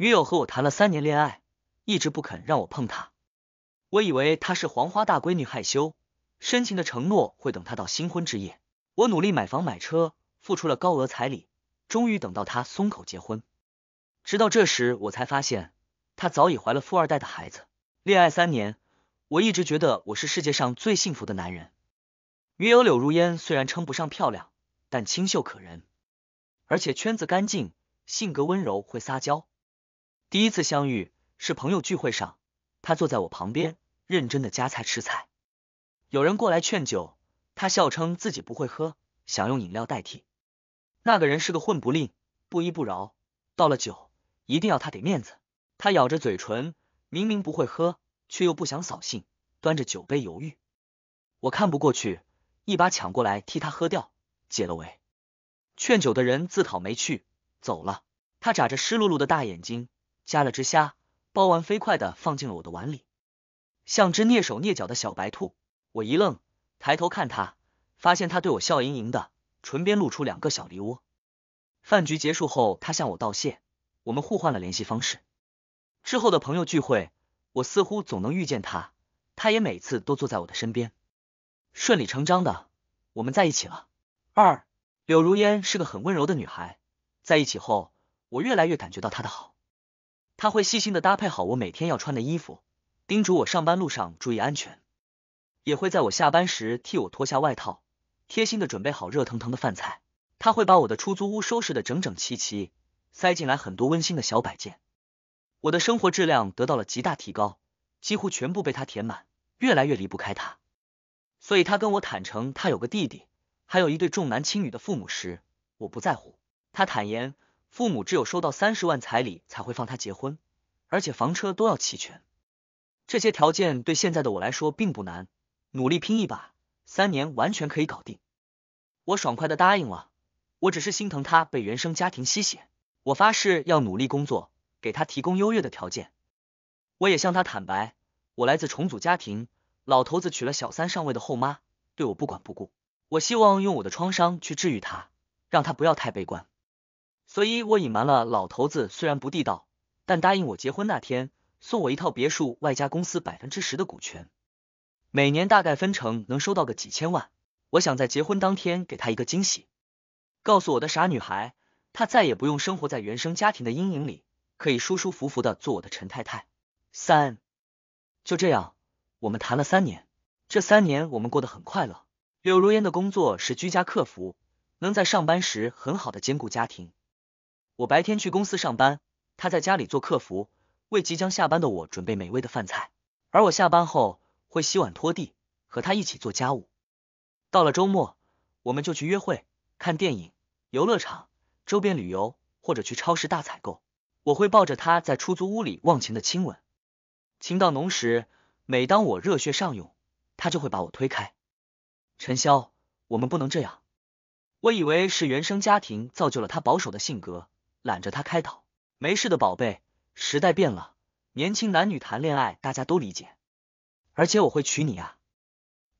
女友和我谈了三年恋爱，一直不肯让我碰她。我以为她是黄花大闺女害羞，深情的承诺会等她到新婚之夜。我努力买房买车，付出了高额彩礼，终于等到她松口结婚。直到这时，我才发现她早已怀了富二代的孩子。恋爱三年，我一直觉得我是世界上最幸福的男人。女友柳如烟虽然称不上漂亮，但清秀可人，而且圈子干净，性格温柔，会撒娇。第一次相遇是朋友聚会上，他坐在我旁边，认真的夹菜吃菜。有人过来劝酒，他笑称自己不会喝，想用饮料代替。那个人是个混不吝，不依不饶，倒了酒一定要他给面子。他咬着嘴唇，明明不会喝，却又不想扫兴，端着酒杯犹豫。我看不过去，一把抢过来替他喝掉，解了围。劝酒的人自讨没趣，走了。他眨着湿漉漉的大眼睛。夹了只虾，剥完飞快的放进了我的碗里，像只蹑手蹑脚的小白兔。我一愣，抬头看他，发现他对我笑盈盈的，唇边露出两个小梨窝。饭局结束后，他向我道谢，我们互换了联系方式。之后的朋友聚会，我似乎总能遇见他，他也每次都坐在我的身边。顺理成章的，我们在一起了。二，柳如烟是个很温柔的女孩，在一起后，我越来越感觉到她的好。他会细心的搭配好我每天要穿的衣服，叮嘱我上班路上注意安全，也会在我下班时替我脱下外套，贴心的准备好热腾腾的饭菜。他会把我的出租屋收拾的整整齐齐，塞进来很多温馨的小摆件。我的生活质量得到了极大提高，几乎全部被他填满，越来越离不开他。所以，他跟我坦诚他有个弟弟，还有一对重男轻女的父母时，我不在乎。他坦言。父母只有收到三十万彩礼才会放他结婚，而且房车都要齐全。这些条件对现在的我来说并不难，努力拼一把，三年完全可以搞定。我爽快的答应了，我只是心疼他被原生家庭吸血，我发誓要努力工作，给他提供优越的条件。我也向他坦白，我来自重组家庭，老头子娶了小三上位的后妈，对我不管不顾。我希望用我的创伤去治愈他，让他不要太悲观。所以我隐瞒了，老头子虽然不地道，但答应我结婚那天送我一套别墅外加公司百分之十的股权，每年大概分成能收到个几千万。我想在结婚当天给他一个惊喜，告诉我的傻女孩，她再也不用生活在原生家庭的阴影里，可以舒舒服服的做我的陈太太。三，就这样，我们谈了三年，这三年我们过得很快乐。柳如烟的工作是居家客服，能在上班时很好的兼顾家庭。我白天去公司上班，他在家里做客服，为即将下班的我准备美味的饭菜。而我下班后会洗碗拖地，和他一起做家务。到了周末，我们就去约会、看电影、游乐场、周边旅游，或者去超市大采购。我会抱着他在出租屋里忘情的亲吻，情到浓时，每当我热血上涌，他就会把我推开。陈潇，我们不能这样。我以为是原生家庭造就了他保守的性格。揽着他开导，没事的宝贝，时代变了，年轻男女谈恋爱大家都理解，而且我会娶你啊，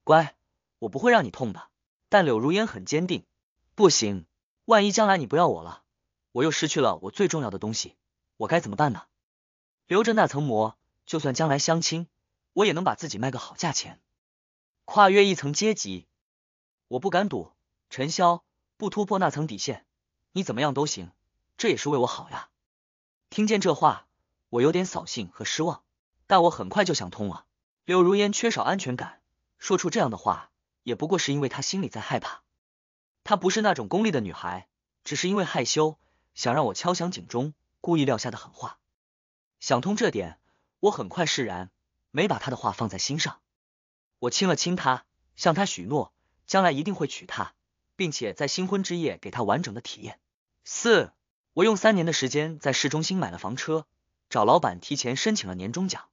乖，我不会让你痛的。但柳如烟很坚定，不行，万一将来你不要我了，我又失去了我最重要的东西，我该怎么办呢？留着那层膜，就算将来相亲，我也能把自己卖个好价钱，跨越一层阶级。我不敢赌，陈潇不突破那层底线，你怎么样都行。这也是为我好呀。听见这话，我有点扫兴和失望，但我很快就想通了。柳如烟缺少安全感，说出这样的话，也不过是因为她心里在害怕。她不是那种功利的女孩，只是因为害羞，想让我敲响警钟，故意撂下的狠话。想通这点，我很快释然，没把她的话放在心上。我亲了亲她，向她许诺，将来一定会娶她，并且在新婚之夜给她完整的体验。四。我用三年的时间在市中心买了房车，找老板提前申请了年终奖，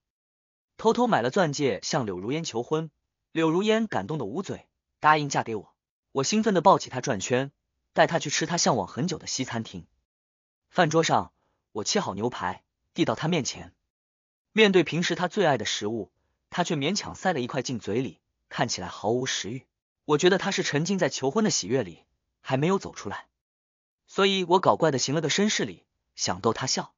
偷偷买了钻戒向柳如烟求婚。柳如烟感动的捂嘴，答应嫁给我。我兴奋的抱起她转圈，带她去吃她向往很久的西餐厅。饭桌上，我切好牛排递到她面前，面对平时她最爱的食物，她却勉强塞了一块进嘴里，看起来毫无食欲。我觉得她是沉浸在求婚的喜悦里，还没有走出来。所以，我搞怪的行了个绅士礼，想逗他笑。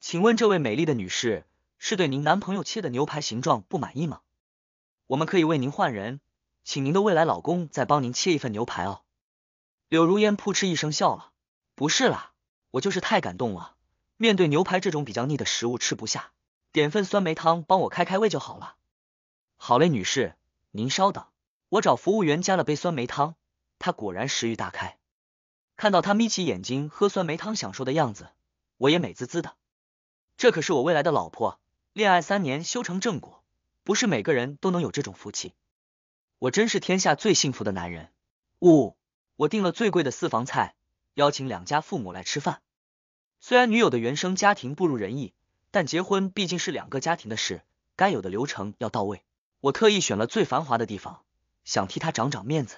请问这位美丽的女士，是对您男朋友切的牛排形状不满意吗？我们可以为您换人，请您的未来老公再帮您切一份牛排哦。柳如烟扑哧一声笑了，不是啦，我就是太感动了，面对牛排这种比较腻的食物吃不下，点份酸梅汤帮我开开胃就好了。好嘞，女士，您稍等，我找服务员加了杯酸梅汤，她果然食欲大开。看到他眯起眼睛喝酸梅汤享受的样子，我也美滋滋的。这可是我未来的老婆，恋爱三年修成正果，不是每个人都能有这种福气。我真是天下最幸福的男人。呜，我订了最贵的私房菜，邀请两家父母来吃饭。虽然女友的原生家庭不如人意，但结婚毕竟是两个家庭的事，该有的流程要到位。我特意选了最繁华的地方，想替她长长面子。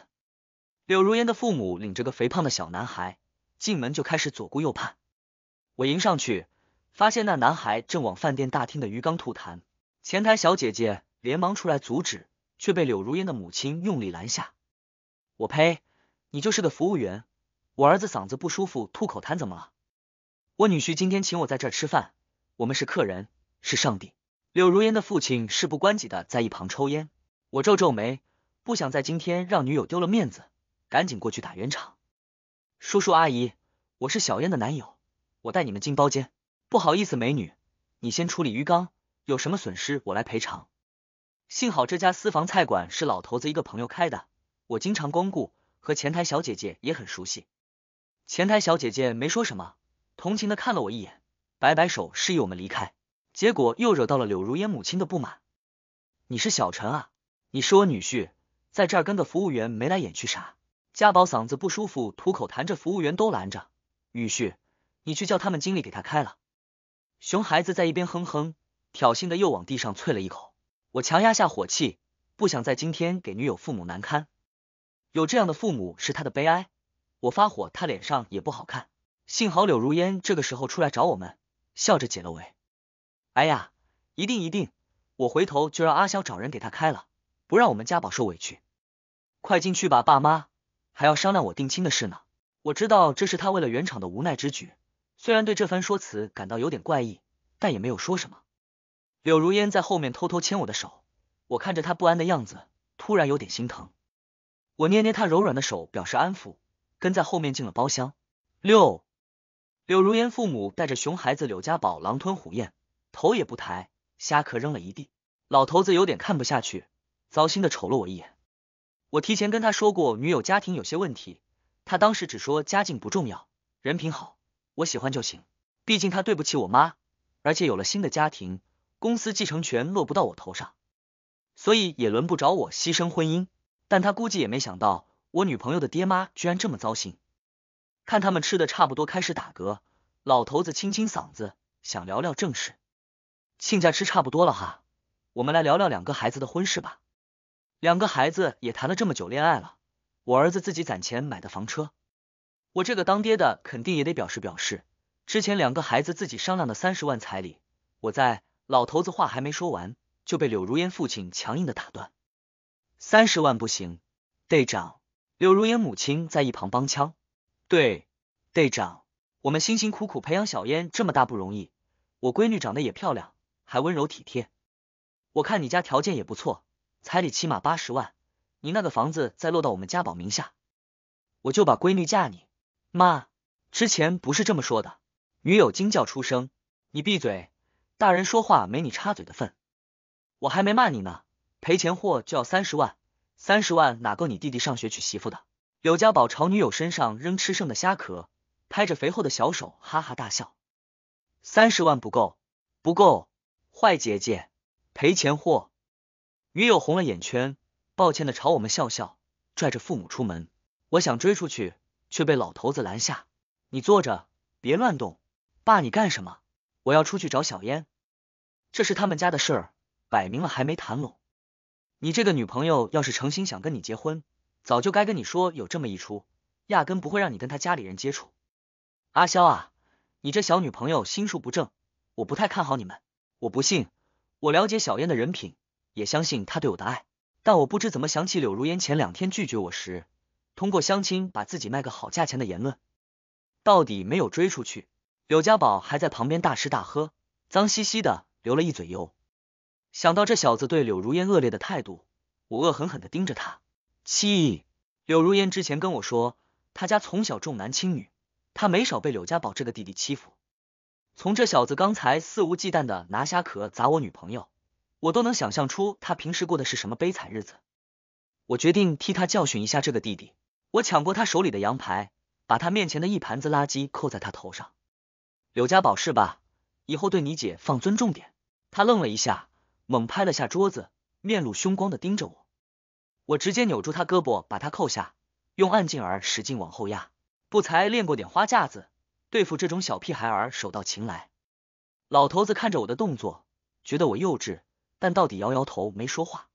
柳如烟的父母领着个肥胖的小男孩进门，就开始左顾右盼。我迎上去，发现那男孩正往饭店大厅的鱼缸吐痰。前台小姐姐连忙出来阻止，却被柳如烟的母亲用力拦下。我呸！你就是个服务员！我儿子嗓子不舒服，吐口痰怎么了？我女婿今天请我在这儿吃饭，我们是客人，是上帝。柳如烟的父亲事不关己的在一旁抽烟。我皱皱眉，不想在今天让女友丢了面子。赶紧过去打圆场，叔叔阿姨，我是小燕的男友，我带你们进包间。不好意思，美女，你先处理鱼缸，有什么损失我来赔偿。幸好这家私房菜馆是老头子一个朋友开的，我经常光顾，和前台小姐姐也很熟悉。前台小姐姐没说什么，同情的看了我一眼，摆摆手示意我们离开。结果又惹到了柳如烟母亲的不满。你是小陈啊，你是我女婿，在这儿跟个服务员眉来眼去啥？家宝嗓子不舒服，吐口痰，这服务员都拦着。女婿，你去叫他们经理给他开了。熊孩子在一边哼哼，挑衅的又往地上啐了一口。我强压下火气，不想在今天给女友父母难堪。有这样的父母是他的悲哀，我发火他脸上也不好看。幸好柳如烟这个时候出来找我们，笑着解了围。哎呀，一定一定，我回头就让阿潇找人给他开了，不让我们家宝受委屈。快进去吧，爸妈。还要商量我定亲的事呢，我知道这是他为了圆场的无奈之举，虽然对这番说辞感到有点怪异，但也没有说什么。柳如烟在后面偷偷牵我的手，我看着他不安的样子，突然有点心疼，我捏捏他柔软的手，表示安抚，跟在后面进了包厢。六，柳如烟父母带着熊孩子柳家宝狼吞虎咽，头也不抬，虾壳扔了一地，老头子有点看不下去，糟心的瞅了我一眼。我提前跟他说过，女友家庭有些问题，他当时只说家境不重要，人品好，我喜欢就行。毕竟他对不起我妈，而且有了新的家庭，公司继承权落不到我头上，所以也轮不着我牺牲婚姻。但他估计也没想到我女朋友的爹妈居然这么糟心。看他们吃的差不多，开始打嗝。老头子清清嗓子，想聊聊正事。亲家吃差不多了哈，我们来聊聊两个孩子的婚事吧。两个孩子也谈了这么久恋爱了，我儿子自己攒钱买的房车，我这个当爹的肯定也得表示表示。之前两个孩子自己商量的三十万彩礼，我在老头子话还没说完，就被柳如烟父亲强硬的打断。三十万不行，队长。柳如烟母亲在一旁帮腔，对，队长，我们辛辛苦苦培养小烟这么大不容易，我闺女长得也漂亮，还温柔体贴，我看你家条件也不错。彩礼起码八十万，你那个房子再落到我们家宝名下，我就把闺女嫁你。妈，之前不是这么说的。女友惊叫出声：“你闭嘴，大人说话没你插嘴的份。我还没骂你呢，赔钱货就要三十万，三十万哪够你弟弟上学娶媳妇的？”柳家宝朝女友身上扔吃剩的虾壳，拍着肥厚的小手哈哈大笑：“三十万不够，不够，坏姐姐，赔钱货。”女友红了眼圈，抱歉的朝我们笑笑，拽着父母出门。我想追出去，却被老头子拦下。你坐着，别乱动。爸，你干什么？我要出去找小烟，这是他们家的事儿，摆明了还没谈拢。你这个女朋友要是诚心想跟你结婚，早就该跟你说有这么一出，压根不会让你跟他家里人接触。阿萧啊，你这小女朋友心术不正，我不太看好你们。我不信，我了解小燕的人品。也相信他对我的爱，但我不知怎么想起柳如烟前两天拒绝我时，通过相亲把自己卖个好价钱的言论，到底没有追出去。柳家宝还在旁边大吃大喝，脏兮兮的流了一嘴油。想到这小子对柳如烟恶劣的态度，我恶狠狠的盯着他。气！柳如烟之前跟我说，他家从小重男轻女，他没少被柳家宝这个弟弟欺负。从这小子刚才肆无忌惮的拿虾壳砸我女朋友。我都能想象出他平时过的是什么悲惨日子。我决定替他教训一下这个弟弟。我抢过他手里的羊排，把他面前的一盘子垃圾扣在他头上。柳家宝是吧？以后对你姐放尊重点。他愣了一下，猛拍了下桌子，面露凶光的盯着我。我直接扭住他胳膊，把他扣下，用暗劲儿使劲往后压。不才练过点花架子，对付这种小屁孩儿手到擒来。老头子看着我的动作，觉得我幼稚。但到底摇摇头没说话，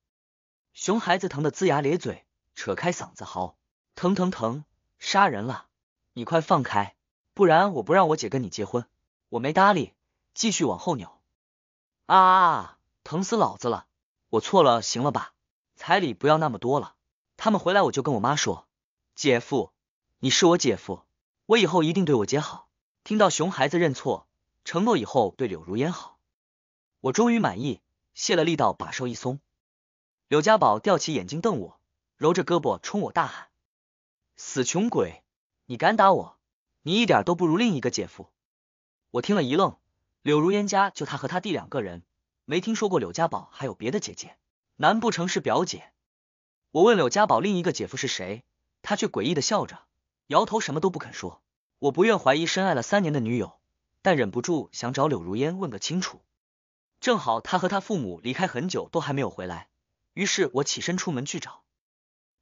熊孩子疼得龇牙咧嘴，扯开嗓子嚎：“疼疼疼，杀人了！你快放开，不然我不让我姐跟你结婚！”我没搭理，继续往后扭。啊！疼死老子了！我错了，行了吧？彩礼不要那么多了。他们回来我就跟我妈说：“姐夫，你是我姐夫，我以后一定对我姐好。”听到熊孩子认错，承诺以后对柳如烟好，我终于满意。卸了力道，把手一松，柳家宝吊起眼睛瞪我，揉着胳膊冲我大喊：“死穷鬼，你敢打我？你一点都不如另一个姐夫！”我听了一愣，柳如烟家就他和他弟两个人，没听说过柳家宝还有别的姐姐，难不成是表姐？我问柳家宝另一个姐夫是谁，他却诡异的笑着，摇头，什么都不肯说。我不愿怀疑深爱了三年的女友，但忍不住想找柳如烟问个清楚。正好他和他父母离开很久都还没有回来，于是我起身出门去找，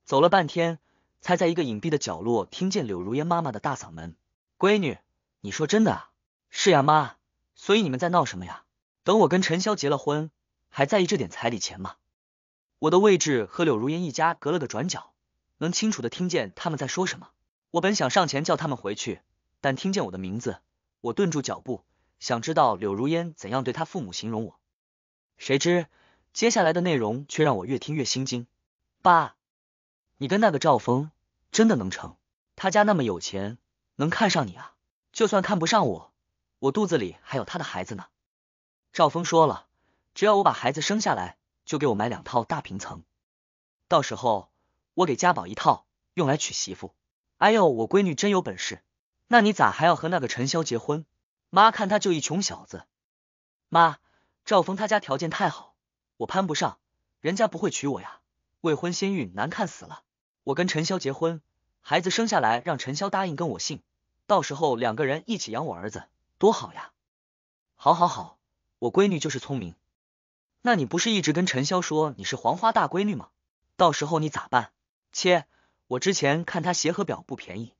走了半天，才在一个隐蔽的角落听见柳如烟妈妈的大嗓门：“闺女，你说真的啊？”“是呀，妈。”“所以你们在闹什么呀？”“等我跟陈潇结了婚，还在意这点彩礼钱吗？”我的位置和柳如烟一家隔了个转角，能清楚的听见他们在说什么。我本想上前叫他们回去，但听见我的名字，我顿住脚步。想知道柳如烟怎样对他父母形容我，谁知接下来的内容却让我越听越心惊。爸，你跟那个赵峰真的能成？他家那么有钱，能看上你啊？就算看不上我，我肚子里还有他的孩子呢。赵峰说了，只要我把孩子生下来，就给我买两套大平层。到时候我给家宝一套，用来娶媳妇。哎呦，我闺女真有本事。那你咋还要和那个陈潇结婚？妈看他就一穷小子，妈，赵峰他家条件太好，我攀不上，人家不会娶我呀。未婚先孕难看死了，我跟陈潇结婚，孩子生下来让陈潇答应跟我姓，到时候两个人一起养我儿子，多好呀。好，好，好，我闺女就是聪明，那你不是一直跟陈潇说你是黄花大闺女吗？到时候你咋办？切，我之前看他鞋和表不便宜，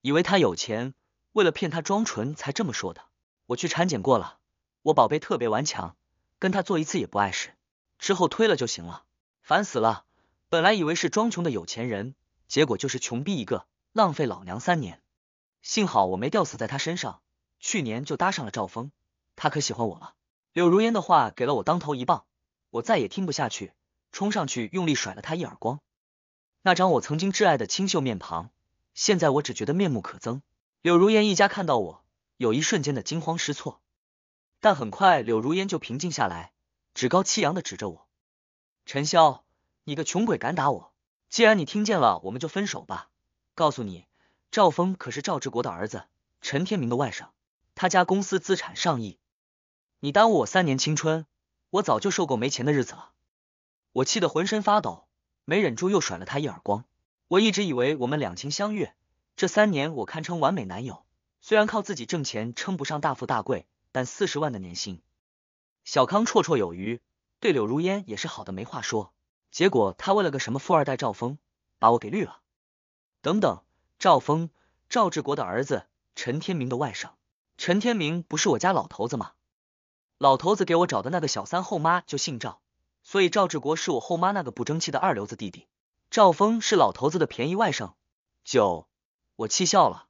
以为他有钱。为了骗他装纯才这么说的。我去产检过了，我宝贝特别顽强，跟他做一次也不碍事，之后推了就行了。烦死了，本来以为是装穷的有钱人，结果就是穷逼一个，浪费老娘三年。幸好我没吊死在他身上，去年就搭上了赵峰，他可喜欢我了。柳如烟的话给了我当头一棒，我再也听不下去，冲上去用力甩了他一耳光。那张我曾经挚爱的清秀面庞，现在我只觉得面目可憎。柳如烟一家看到我，有一瞬间的惊慌失措，但很快柳如烟就平静下来，趾高气扬的指着我：“陈潇，你个穷鬼敢打我！既然你听见了，我们就分手吧。告诉你，赵峰可是赵志国的儿子，陈天明的外甥，他家公司资产上亿，你耽误我三年青春，我早就受够没钱的日子了。”我气得浑身发抖，没忍住又甩了他一耳光。我一直以为我们两情相悦。这三年我堪称完美男友，虽然靠自己挣钱称不上大富大贵，但四十万的年薪，小康绰绰有余。对柳如烟也是好的没话说。结果他为了个什么富二代赵峰，把我给绿了。等等，赵峰，赵志国的儿子，陈天明的外甥。陈天明不是我家老头子吗？老头子给我找的那个小三后妈就姓赵，所以赵志国是我后妈那个不争气的二流子弟弟。赵峰是老头子的便宜外甥。九。我气笑了。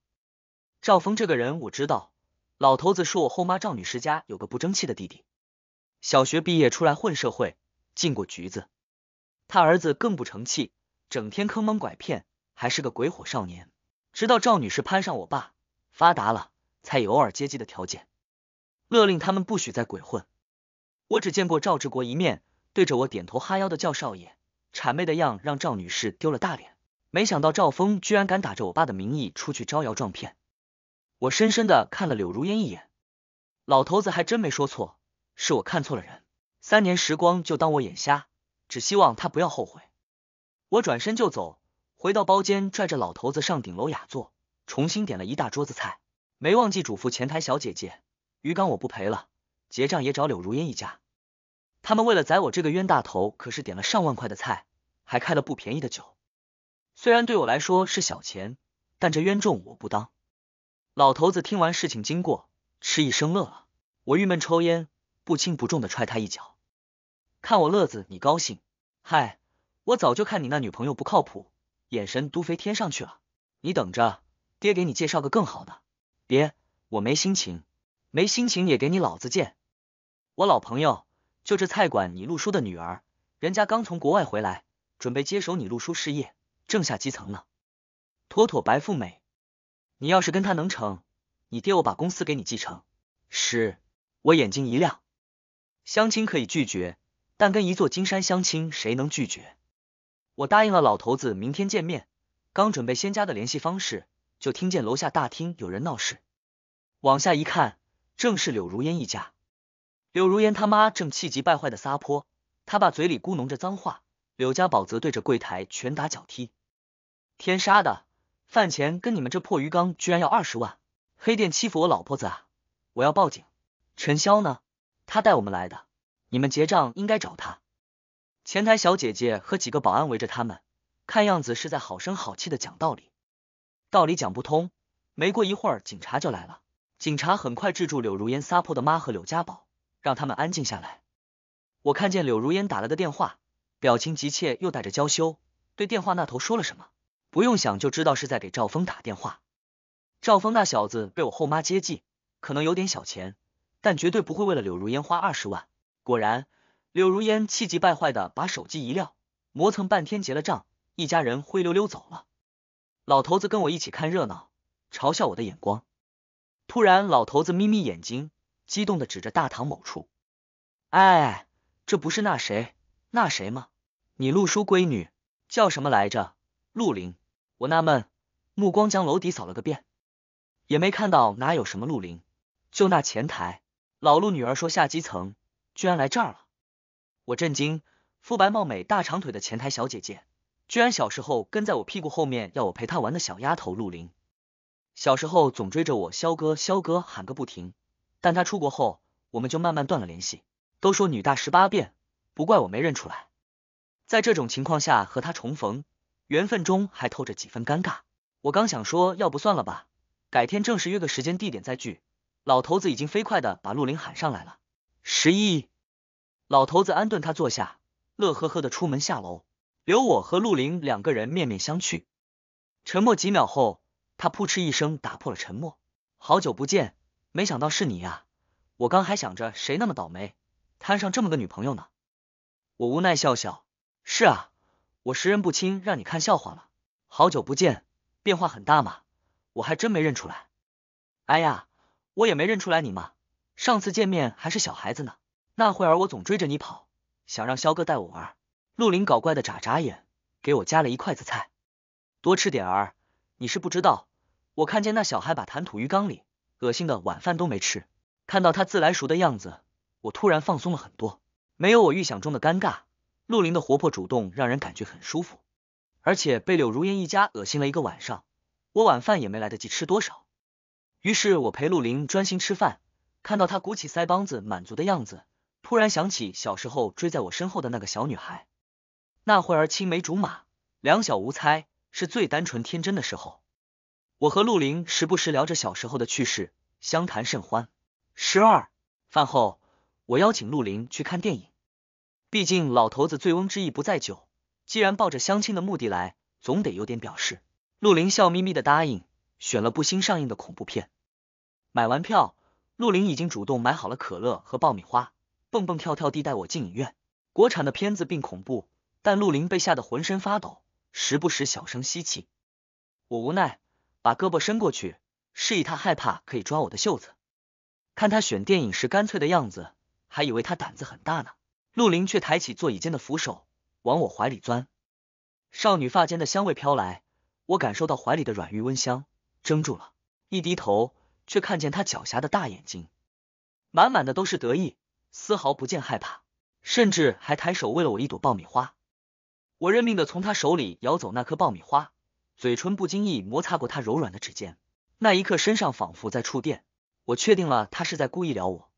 赵峰这个人我知道，老头子说我后妈赵女士家有个不争气的弟弟，小学毕业出来混社会，进过局子。他儿子更不成器，整天坑蒙拐骗，还是个鬼火少年。直到赵女士攀上我爸，发达了，才有偶尔接济的条件勒令他们不许再鬼混。我只见过赵志国一面对着我点头哈腰的叫少爷，谄媚的样让赵女士丢了大脸。没想到赵峰居然敢打着我爸的名义出去招摇撞骗，我深深的看了柳如烟一眼，老头子还真没说错，是我看错了人。三年时光就当我眼瞎，只希望他不要后悔。我转身就走，回到包间，拽着老头子上顶楼雅座，重新点了一大桌子菜，没忘记嘱咐前台小姐姐，鱼缸我不赔了，结账也找柳如烟一家。他们为了宰我这个冤大头，可是点了上万块的菜，还开了不便宜的酒。虽然对我来说是小钱，但这冤种我不当。老头子听完事情经过，吃一声乐了。我郁闷抽烟，不轻不重的踹他一脚，看我乐子你高兴？嗨，我早就看你那女朋友不靠谱，眼神都飞天上去了。你等着，爹给你介绍个更好的。别，我没心情，没心情也给你老子见。我老朋友，就这菜馆，你陆叔的女儿，人家刚从国外回来，准备接手你陆叔事业。正下基层呢，妥妥白富美。你要是跟他能成，你爹我把公司给你继承。是，我眼睛一亮。相亲可以拒绝，但跟一座金山相亲，谁能拒绝？我答应了老头子，明天见面。刚准备先加的联系方式，就听见楼下大厅有人闹事。往下一看，正是柳如烟一家。柳如烟他妈正气急败坏的撒泼，他爸嘴里咕哝着脏话，柳家宝则对着柜台拳打脚踢。天杀的！饭钱跟你们这破鱼缸居然要二十万，黑店欺负我老婆子啊！我要报警！陈潇呢？他带我们来的，你们结账应该找他。前台小姐姐和几个保安围着他们，看样子是在好声好气的讲道理，道理讲不通。没过一会儿，警察就来了。警察很快制住柳如烟撒泼的妈和柳家宝，让他们安静下来。我看见柳如烟打了个电话，表情急切又带着娇羞，对电话那头说了什么。不用想就知道是在给赵峰打电话。赵峰那小子被我后妈接济，可能有点小钱，但绝对不会为了柳如烟花二十万。果然，柳如烟气急败坏的把手机一撂，磨蹭半天结了账，一家人灰溜溜走了。老头子跟我一起看热闹，嘲笑我的眼光。突然，老头子眯眯眼睛，激动的指着大堂某处：“哎，这不是那谁那谁吗？你陆叔闺女叫什么来着？陆林。”我纳闷，目光将楼底扫了个遍，也没看到哪有什么陆林。就那前台老陆女儿说下基层，居然来这儿了。我震惊，肤白貌美大长腿的前台小姐姐，居然小时候跟在我屁股后面要我陪她玩的小丫头陆林。小时候总追着我“肖哥，肖哥”喊个不停，但她出国后，我们就慢慢断了联系。都说女大十八变，不怪我没认出来。在这种情况下和她重逢。缘分中还透着几分尴尬，我刚想说要不算了吧，改天正式约个时间地点再聚。老头子已经飞快的把陆林喊上来了。十一，老头子安顿他坐下，乐呵呵的出门下楼，留我和陆林两个人面面相觑，沉默几秒后，他扑哧一声打破了沉默。好久不见，没想到是你呀，我刚还想着谁那么倒霉，摊上这么个女朋友呢。我无奈笑笑，是啊。我识人不清，让你看笑话了。好久不见，变化很大嘛，我还真没认出来。哎呀，我也没认出来你嘛。上次见面还是小孩子呢，那会儿我总追着你跑，想让肖哥带我玩。陆林搞怪的眨眨眼，给我夹了一筷子菜，多吃点儿。你是不知道，我看见那小孩把痰吐鱼缸里，恶心的晚饭都没吃。看到他自来熟的样子，我突然放松了很多，没有我预想中的尴尬。陆林的活泼主动让人感觉很舒服，而且被柳如烟一家恶心了一个晚上，我晚饭也没来得及吃多少。于是，我陪陆林专心吃饭，看到他鼓起腮帮子满足的样子，突然想起小时候追在我身后的那个小女孩。那会儿青梅竹马，两小无猜，是最单纯天真的时候。我和陆林时不时聊着小时候的趣事，相谈甚欢。十二饭后，我邀请陆林去看电影。毕竟，老头子醉翁之意不在酒。既然抱着相亲的目的来，总得有点表示。陆林笑眯眯的答应，选了部新上映的恐怖片。买完票，陆林已经主动买好了可乐和爆米花，蹦蹦跳跳地带我进影院。国产的片子并恐怖，但陆林被吓得浑身发抖，时不时小声吸气。我无奈，把胳膊伸过去，示意他害怕可以抓我的袖子。看他选电影时干脆的样子，还以为他胆子很大呢。陆林却抬起座椅间的扶手，往我怀里钻，少女发间的香味飘来，我感受到怀里的软玉温香，怔住了。一低头，却看见她狡黠的大眼睛，满满的都是得意，丝毫不见害怕，甚至还抬手喂了我一朵爆米花。我认命的从他手里咬走那颗爆米花，嘴唇不经意摩擦过他柔软的指尖，那一刻身上仿佛在触电，我确定了他是在故意撩我。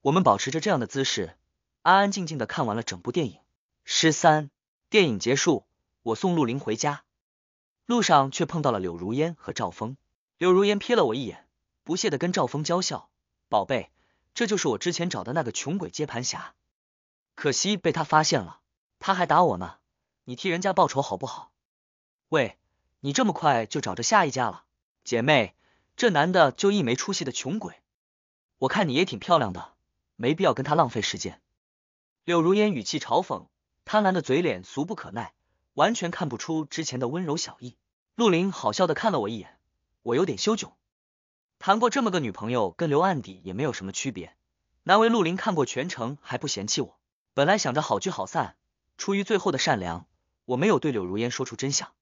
我们保持着这样的姿势。安安静静的看完了整部电影。十三电影结束，我送陆林回家，路上却碰到了柳如烟和赵峰。柳如烟瞥了我一眼，不屑的跟赵峰娇笑：“宝贝，这就是我之前找的那个穷鬼接盘侠，可惜被他发现了，他还打我呢。你替人家报仇好不好？喂，你这么快就找着下一家了，姐妹，这男的就一没出息的穷鬼。我看你也挺漂亮的，没必要跟他浪费时间。”柳如烟语气嘲讽，贪婪的嘴脸俗不可耐，完全看不出之前的温柔小意。陆林好笑的看了我一眼，我有点羞窘。谈过这么个女朋友，跟留案底也没有什么区别。难为陆林看过全程还不嫌弃我。本来想着好聚好散，出于最后的善良，我没有对柳如烟说出真相。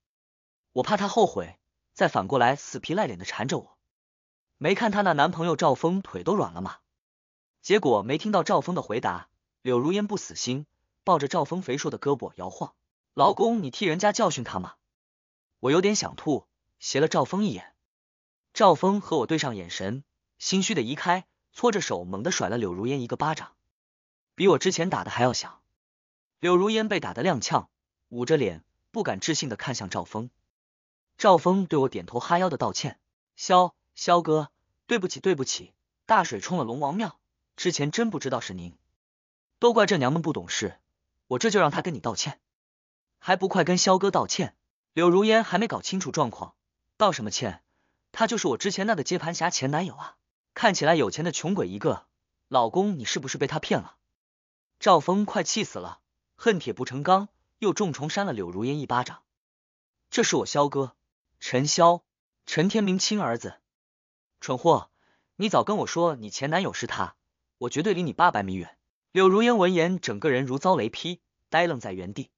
我怕她后悔，再反过来死皮赖脸的缠着我。没看她那男朋友赵峰腿都软了吗？结果没听到赵峰的回答。柳如烟不死心，抱着赵峰肥硕的胳膊摇晃：“老公，你替人家教训他嘛！”我有点想吐，斜了赵峰一眼。赵峰和我对上眼神，心虚的移开，搓着手，猛地甩了柳如烟一个巴掌，比我之前打的还要响。柳如烟被打得踉跄，捂着脸，不敢置信的看向赵峰。赵峰对我点头哈腰的道歉：“肖肖哥，对不起对不起，大水冲了龙王庙，之前真不知道是您。”都怪这娘们不懂事，我这就让她跟你道歉。还不快跟萧哥道歉！柳如烟还没搞清楚状况，道什么歉？他就是我之前那个接盘侠前男友啊！看起来有钱的穷鬼一个，老公你是不是被他骗了？赵峰快气死了，恨铁不成钢，又重重扇了柳如烟一巴掌。这是我萧哥，陈潇，陈天明亲儿子。蠢货，你早跟我说你前男友是他，我绝对离你八百米远。柳如烟闻言，整个人如遭雷劈，呆愣在原地。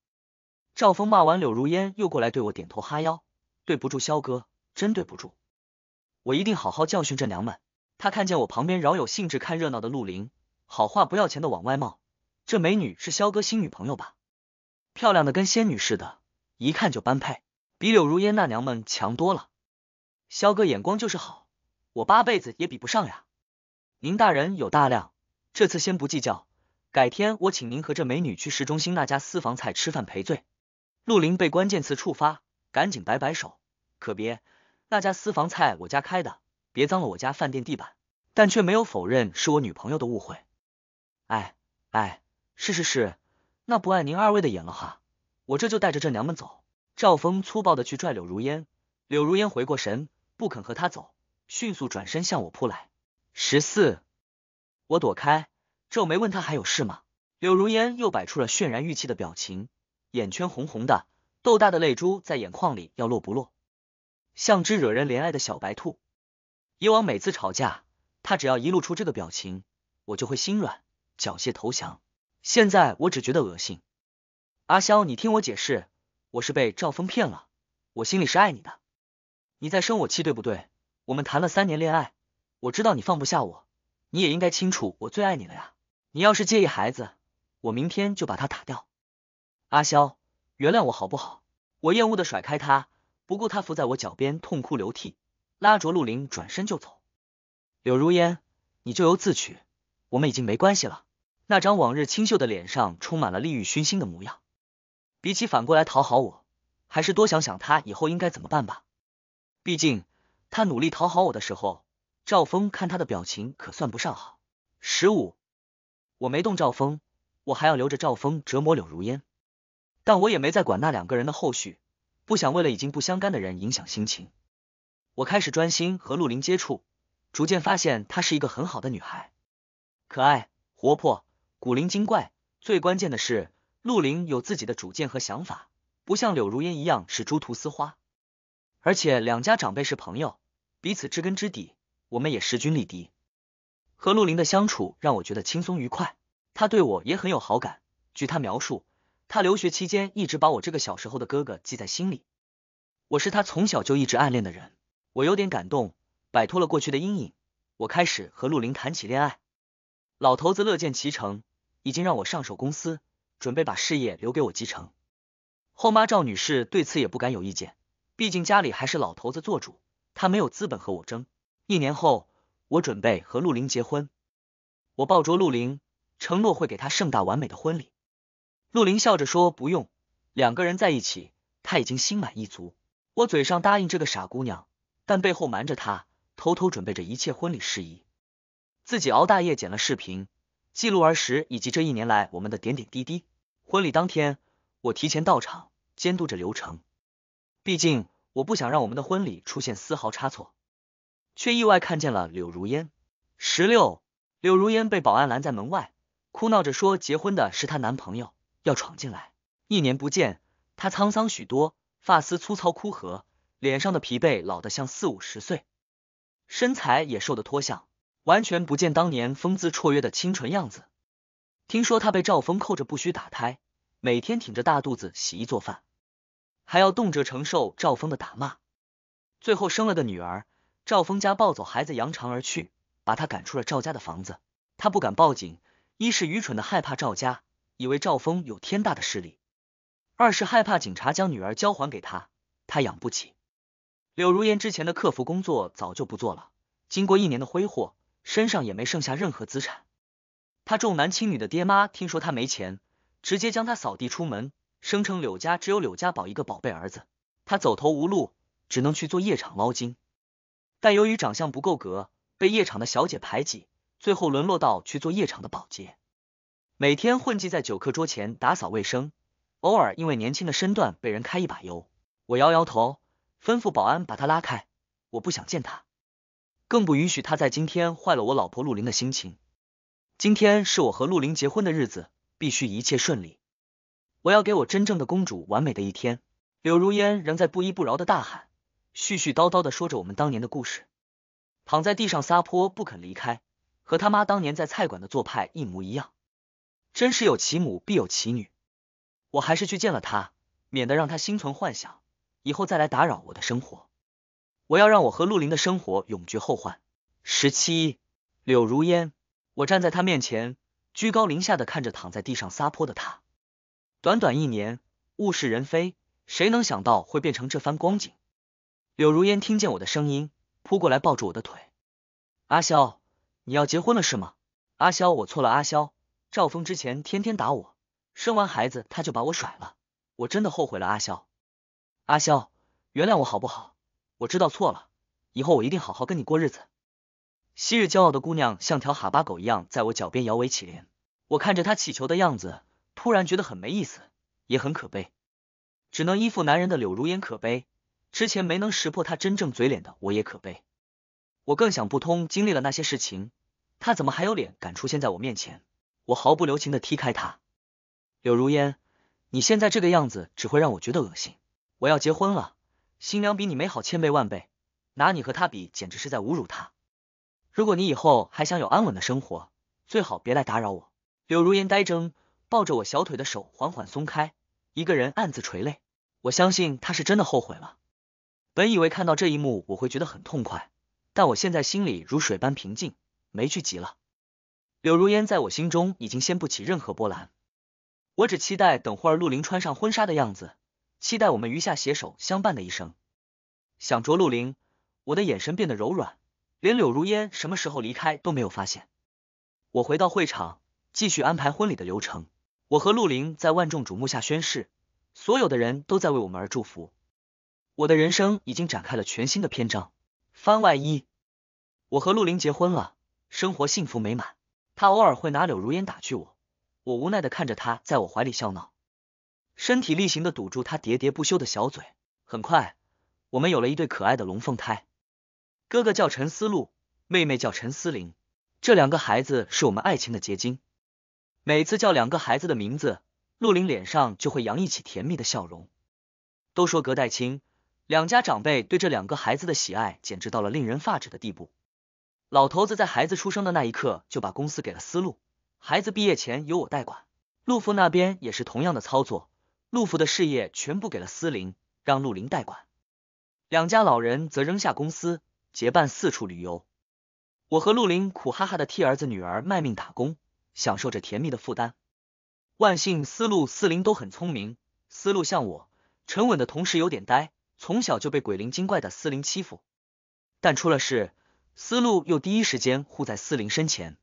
赵峰骂完柳如烟，又过来对我点头哈腰：“对不住肖哥，真对不住，我一定好好教训这娘们。”他看见我旁边饶有兴致看热闹的陆林，好话不要钱的往外冒：“这美女是肖哥新女朋友吧？漂亮的跟仙女似的，一看就般配，比柳如烟那娘们强多了。肖哥眼光就是好，我八辈子也比不上呀。”您大人有大量，这次先不计较。改天我请您和这美女去市中心那家私房菜吃饭赔罪。陆林被关键词触发，赶紧摆摆手，可别那家私房菜我家开的，别脏了我家饭店地板。但却没有否认是我女朋友的误会。哎哎，是是是，那不碍您二位的眼了哈，我这就带着这娘们走。赵峰粗暴的去拽柳如烟，柳如烟回过神，不肯和他走，迅速转身向我扑来。十四，我躲开。皱眉问他还有事吗？柳如烟又摆出了渲然欲气的表情，眼圈红红的，豆大的泪珠在眼眶里要落不落，像只惹人怜爱的小白兔。以往每次吵架，他只要一露出这个表情，我就会心软，缴械投降。现在我只觉得恶心。阿萧，你听我解释，我是被赵峰骗了，我心里是爱你的。你在生我气对不对？我们谈了三年恋爱，我知道你放不下我，你也应该清楚我最爱你了呀。你要是介意孩子，我明天就把他打掉。阿萧，原谅我好不好？我厌恶的甩开他，不顾他伏在我脚边痛哭流涕，拉着陆林转身就走。柳如烟，你咎由自取，我们已经没关系了。那张往日清秀的脸上，充满了利欲熏心的模样。比起反过来讨好我，还是多想想他以后应该怎么办吧。毕竟他努力讨好我的时候，赵峰看他的表情可算不上好。十五。我没动赵峰，我还要留着赵峰折磨柳如烟。但我也没再管那两个人的后续，不想为了已经不相干的人影响心情。我开始专心和陆林接触，逐渐发现她是一个很好的女孩，可爱、活泼、古灵精怪。最关键的是，陆林有自己的主见和想法，不像柳如烟一样是猪图丝花。而且两家长辈是朋友，彼此知根知底，我们也势均力敌。和陆林的相处让我觉得轻松愉快，他对我也很有好感。据他描述，他留学期间一直把我这个小时候的哥哥记在心里，我是他从小就一直暗恋的人，我有点感动，摆脱了过去的阴影，我开始和陆林谈起恋爱。老头子乐见其成，已经让我上手公司，准备把事业留给我继承。后妈赵女士对此也不敢有意见，毕竟家里还是老头子做主，她没有资本和我争。一年后。我准备和陆林结婚，我抱着陆林，承诺会给他盛大完美的婚礼。陆林笑着说不用，两个人在一起，他已经心满意足。我嘴上答应这个傻姑娘，但背后瞒着她，偷偷准备着一切婚礼事宜，自己熬大夜剪了视频，记录儿时以及这一年来我们的点点滴滴。婚礼当天，我提前到场，监督着流程，毕竟我不想让我们的婚礼出现丝毫差错。却意外看见了柳如烟，十六，柳如烟被保安拦在门外，哭闹着说结婚的是她男朋友，要闯进来。一年不见，她沧桑许多，发丝粗糙枯涸，脸上的疲惫老得像四五十岁，身材也瘦得脱相，完全不见当年风姿绰约的清纯样子。听说她被赵峰扣着不许打胎，每天挺着大肚子洗衣做饭，还要动辄承受赵峰的打骂，最后生了个女儿。赵峰家抱走孩子，扬长而去，把他赶出了赵家的房子。他不敢报警，一是愚蠢的害怕赵家，以为赵峰有天大的势力；二是害怕警察将女儿交还给他，他养不起。柳如烟之前的客服工作早就不做了，经过一年的挥霍，身上也没剩下任何资产。他重男轻女的爹妈听说他没钱，直接将他扫地出门，声称柳家只有柳家宝一个宝贝儿子。他走投无路，只能去做夜场捞金。但由于长相不够格，被夜场的小姐排挤，最后沦落到去做夜场的保洁，每天混迹在酒客桌前打扫卫生，偶尔因为年轻的身段被人揩一把油。我摇摇头，吩咐保安把他拉开，我不想见他，更不允许他在今天坏了我老婆陆林的心情。今天是我和陆林结婚的日子，必须一切顺利，我要给我真正的公主完美的一天。柳如烟仍在不依不饶的大喊。絮絮叨叨的说着我们当年的故事，躺在地上撒泼不肯离开，和他妈当年在菜馆的做派一模一样，真是有其母必有其女。我还是去见了他，免得让他心存幻想，以后再来打扰我的生活。我要让我和陆林的生活永绝后患。十七，柳如烟，我站在他面前，居高临下的看着躺在地上撒泼的他。短短一年，物是人非，谁能想到会变成这番光景？柳如烟听见我的声音，扑过来抱住我的腿。阿萧，你要结婚了是吗？阿萧，我错了。阿萧，赵峰之前天天打我，生完孩子他就把我甩了，我真的后悔了。阿萧，阿萧，原谅我好不好？我知道错了，以后我一定好好跟你过日子。昔日骄傲的姑娘像条哈巴狗一样在我脚边摇尾乞怜，我看着她乞求的样子，突然觉得很没意思，也很可悲，只能依附男人的柳如烟可悲。之前没能识破他真正嘴脸的我也可悲，我更想不通经历了那些事情，他怎么还有脸敢出现在我面前？我毫不留情的踢开他。柳如烟，你现在这个样子只会让我觉得恶心。我要结婚了，新娘比你美好千倍万倍，拿你和她比简直是在侮辱她。如果你以后还想有安稳的生活，最好别来打扰我。柳如烟呆怔，抱着我小腿的手缓缓松开，一个人暗自垂泪。我相信她是真的后悔了。本以为看到这一幕我会觉得很痛快，但我现在心里如水般平静，没去极了。柳如烟在我心中已经掀不起任何波澜，我只期待等会儿陆林穿上婚纱的样子，期待我们余下携手相伴的一生。想着陆林，我的眼神变得柔软，连柳如烟什么时候离开都没有发现。我回到会场，继续安排婚礼的流程。我和陆林在万众瞩目下宣誓，所有的人都在为我们而祝福。我的人生已经展开了全新的篇章。番外一，我和陆林结婚了，生活幸福美满。他偶尔会拿柳如烟打趣我，我无奈的看着他在我怀里笑闹，身体力行的堵住他喋喋不休的小嘴。很快，我们有了一对可爱的龙凤胎，哥哥叫陈思露，妹妹叫陈思玲。这两个孩子是我们爱情的结晶。每次叫两个孩子的名字，陆林脸上就会洋溢起甜蜜的笑容。都说隔代亲。两家长辈对这两个孩子的喜爱简直到了令人发指的地步。老头子在孩子出生的那一刻就把公司给了思路，孩子毕业前由我代管。陆父那边也是同样的操作，陆父的事业全部给了思林，让陆林代管。两家老人则扔下公司，结伴四处旅游。我和陆林苦哈哈的替儿子女儿卖命打工，享受着甜蜜的负担。万幸，思路、思林都很聪明。思路像我，沉稳的同时有点呆。从小就被鬼灵精怪的司灵欺负，但出了事，思路又第一时间护在司灵身前。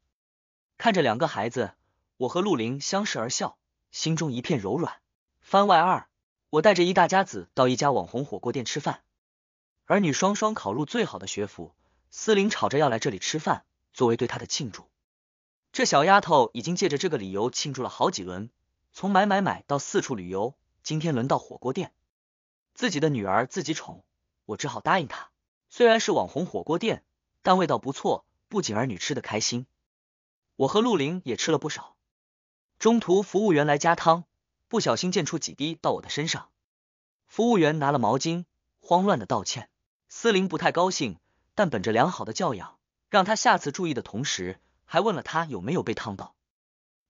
看着两个孩子，我和陆灵相视而笑，心中一片柔软。番外二，我带着一大家子到一家网红火锅店吃饭，儿女双双考入最好的学府，司灵吵着要来这里吃饭，作为对他的庆祝。这小丫头已经借着这个理由庆祝了好几轮，从买买买到四处旅游，今天轮到火锅店。自己的女儿自己宠，我只好答应他。虽然是网红火锅店，但味道不错，不仅儿女吃得开心，我和陆林也吃了不少。中途服务员来加汤，不小心溅出几滴到我的身上，服务员拿了毛巾，慌乱的道歉。思灵不太高兴，但本着良好的教养，让他下次注意的同时，还问了他有没有被烫到。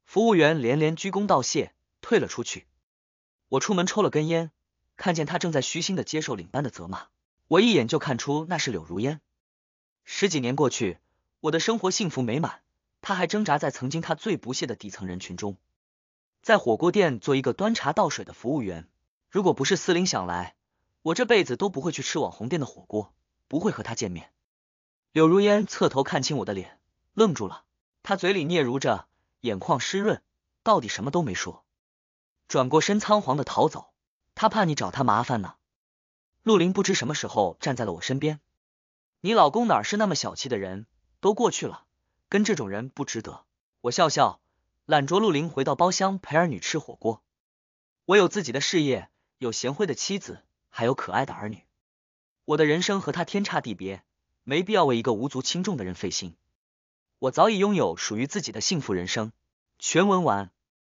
服务员连连鞠躬道谢，退了出去。我出门抽了根烟。看见他正在虚心的接受领班的责骂，我一眼就看出那是柳如烟。十几年过去，我的生活幸福美满，他还挣扎在曾经他最不屑的底层人群中，在火锅店做一个端茶倒水的服务员。如果不是司令想来，我这辈子都不会去吃网红店的火锅，不会和他见面。柳如烟侧头看清我的脸，愣住了，他嘴里嗫嚅着，眼眶湿润，到底什么都没说，转过身仓皇的逃走。他怕你找他麻烦呢。陆林不知什么时候站在了我身边。你老公哪是那么小气的人？都过去了，跟这种人不值得。我笑笑，揽着陆林回到包厢陪儿女吃火锅。我有自己的事业，有贤惠的妻子，还有可爱的儿女。我的人生和他天差地别，没必要为一个无足轻重的人费心。我早已拥有属于自己的幸福人生。全文完。